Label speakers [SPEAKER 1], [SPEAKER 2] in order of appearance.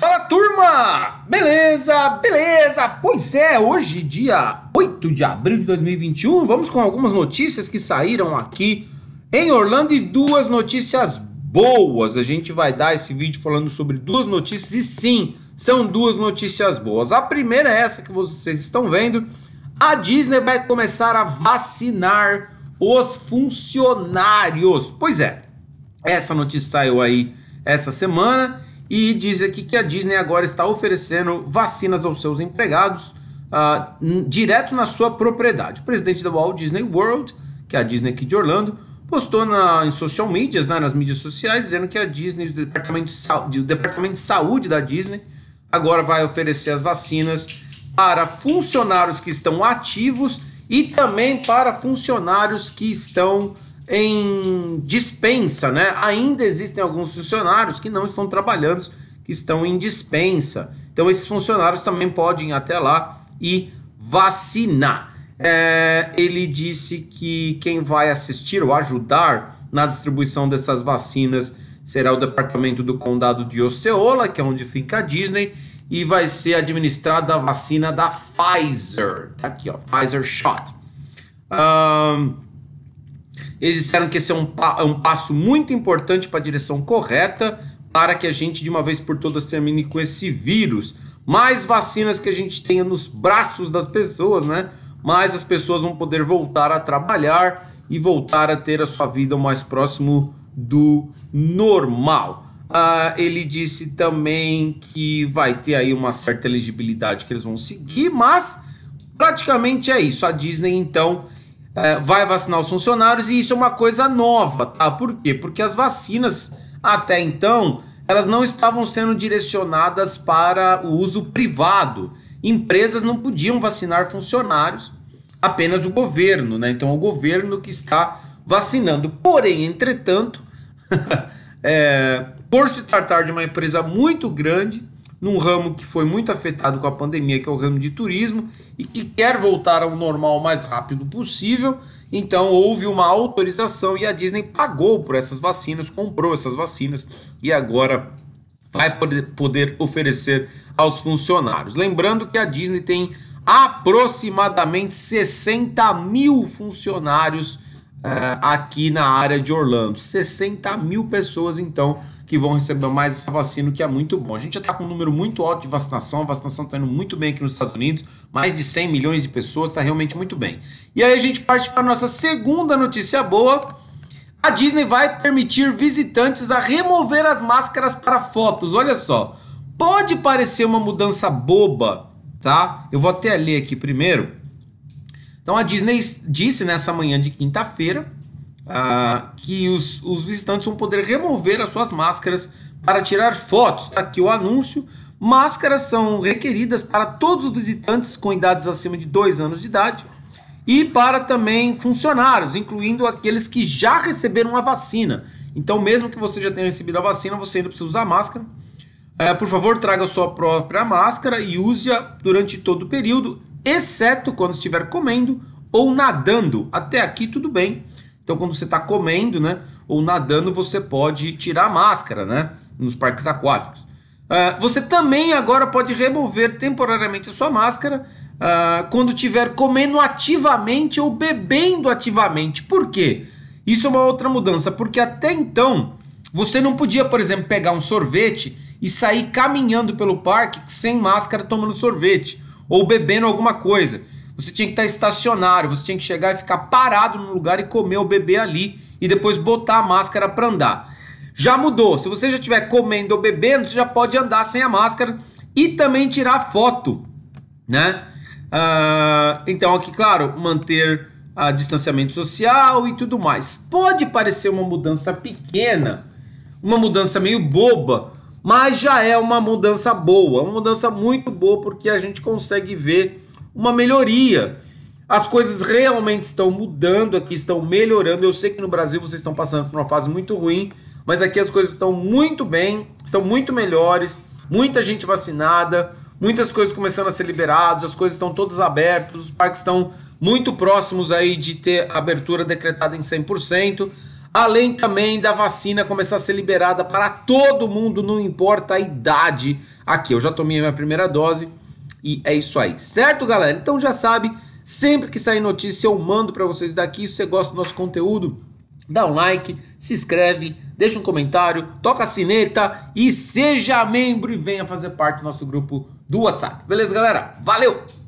[SPEAKER 1] Fala turma! Beleza, beleza? Pois é, hoje, dia 8 de abril de 2021, vamos com algumas notícias que saíram aqui em Orlando e duas notícias boas. A gente vai dar esse vídeo falando sobre duas notícias e sim, são duas notícias boas. A primeira é essa que vocês estão vendo: a Disney vai começar a vacinar os funcionários. Pois é, essa notícia saiu aí essa semana. E diz aqui que a Disney agora está oferecendo vacinas aos seus empregados uh, direto na sua propriedade. O presidente da Walt Disney World, que é a Disney aqui de Orlando, postou na, em social medias, né, nas mídias sociais, dizendo que a Disney, o departamento, de, o departamento de Saúde da Disney, agora vai oferecer as vacinas para funcionários que estão ativos e também para funcionários que estão em dispensa, né? Ainda existem alguns funcionários que não estão trabalhando, que estão em dispensa. Então, esses funcionários também podem ir até lá e vacinar. É, ele disse que quem vai assistir ou ajudar na distribuição dessas vacinas será o departamento do condado de Osceola, que é onde fica a Disney, e vai ser administrada a vacina da Pfizer. Tá aqui, ó, Pfizer Shot. Um, eles disseram que esse é um, é um passo muito importante para a direção correta para que a gente, de uma vez por todas, termine com esse vírus. Mais vacinas que a gente tenha nos braços das pessoas, né? mais as pessoas vão poder voltar a trabalhar e voltar a ter a sua vida o mais próximo do normal. Uh, ele disse também que vai ter aí uma certa elegibilidade que eles vão seguir, mas praticamente é isso. A Disney então é, vai vacinar os funcionários e isso é uma coisa nova, tá? Por quê? Porque as vacinas até então elas não estavam sendo direcionadas para o uso privado. Empresas não podiam vacinar funcionários, apenas o governo, né? Então o governo que está vacinando. Porém, entretanto, é, por se tratar de uma empresa muito grande, num ramo que foi muito afetado com a pandemia, que é o ramo de turismo, e que quer voltar ao normal o mais rápido possível. Então houve uma autorização e a Disney pagou por essas vacinas, comprou essas vacinas e agora vai poder oferecer aos funcionários. Lembrando que a Disney tem aproximadamente 60 mil funcionários uh, aqui na área de Orlando. 60 mil pessoas então que vão receber mais essa vacina, que é muito bom. A gente já está com um número muito alto de vacinação, a vacinação está indo muito bem aqui nos Estados Unidos, mais de 100 milhões de pessoas, está realmente muito bem. E aí a gente parte para a nossa segunda notícia boa. A Disney vai permitir visitantes a remover as máscaras para fotos. Olha só, pode parecer uma mudança boba, tá? Eu vou até ler aqui primeiro. Então a Disney disse nessa manhã de quinta-feira ah, que os, os visitantes vão poder remover as suas máscaras para tirar fotos. Está aqui o anúncio. Máscaras são requeridas para todos os visitantes com idades acima de 2 anos de idade e para também funcionários, incluindo aqueles que já receberam a vacina. Então, mesmo que você já tenha recebido a vacina, você ainda precisa usar máscara. É, por favor, traga sua própria máscara e use-a durante todo o período, exceto quando estiver comendo ou nadando. Até aqui, tudo bem. Então, quando você está comendo, né, ou nadando, você pode tirar a máscara, né, nos parques aquáticos. Uh, você também agora pode remover temporariamente a sua máscara uh, quando estiver comendo ativamente ou bebendo ativamente. Por quê? Isso é uma outra mudança, porque até então você não podia, por exemplo, pegar um sorvete e sair caminhando pelo parque sem máscara tomando sorvete ou bebendo alguma coisa. Você tinha que estar estacionário, você tinha que chegar e ficar parado no lugar e comer ou beber ali e depois botar a máscara para andar. Já mudou. Se você já estiver comendo ou bebendo, você já pode andar sem a máscara e também tirar foto, né? Uh, então, aqui, claro, manter uh, distanciamento social e tudo mais. Pode parecer uma mudança pequena, uma mudança meio boba, mas já é uma mudança boa, uma mudança muito boa porque a gente consegue ver uma melhoria. As coisas realmente estão mudando aqui, estão melhorando. Eu sei que no Brasil vocês estão passando por uma fase muito ruim, mas aqui as coisas estão muito bem, estão muito melhores. Muita gente vacinada, muitas coisas começando a ser liberadas, as coisas estão todas abertas, os parques estão muito próximos aí de ter abertura decretada em 100%, além também da vacina começar a ser liberada para todo mundo, não importa a idade. Aqui eu já tomei minha primeira dose, e é isso aí, certo, galera? Então já sabe, sempre que sair notícia eu mando para vocês daqui. Se você gosta do nosso conteúdo, dá um like, se inscreve, deixa um comentário, toca a sineta e seja membro e venha fazer parte do nosso grupo do WhatsApp. Beleza, galera? Valeu!